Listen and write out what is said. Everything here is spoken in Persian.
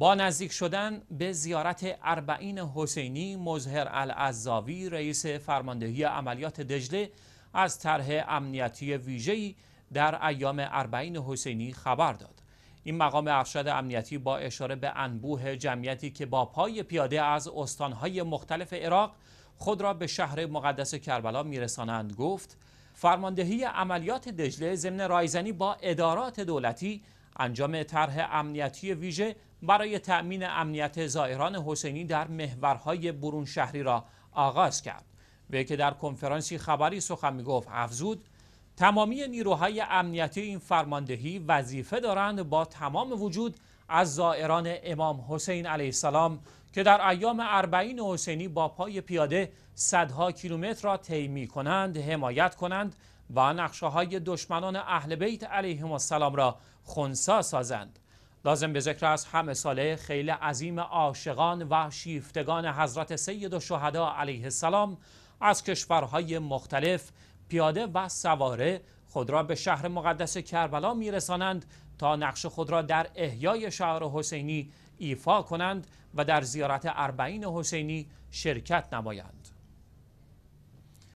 با نزدیک شدن به زیارت اربعین حسینی مظهر العزاوی رئیس فرماندهی عملیات دجله از طرح امنیتی ویژه‌ای در ایام اربعین حسینی خبر داد این مقام ارشد امنیتی با اشاره به انبوه جمعیتی که با پای پیاده از استانهای مختلف عراق خود را به شهر مقدس کربلا میرسانند گفت فرماندهی عملیات دجله ضمن رایزنی با ادارات دولتی انجام طرح امنیتی ویژه برای تأمین امنیت زائران حسینی در محورهای برون شهری را آغاز کرد و که در کنفرانسی خبری سخن گفت افزود تمامی نیروهای امنیتی این فرماندهی وظیفه دارند با تمام وجود از زائران امام حسین علیه السلام که در ایام اربعین حسینی با پای پیاده صدها کیلومتر را طی کنند حمایت کنند و نقشه های دشمنان اهل بیت علیهم السلام را خونسا سازند لازم به ذکر است همه ساله خیلی عظیم عاشقان و شیفتگان حضرت سید و شهدا علیه السلام از کشورهای مختلف پیاده و سواره خود را به شهر مقدس کربلا میرسانند تا نقش خود را در احیای شهر حسینی ایفا کنند و در زیارت اربعین حسینی شرکت نمایند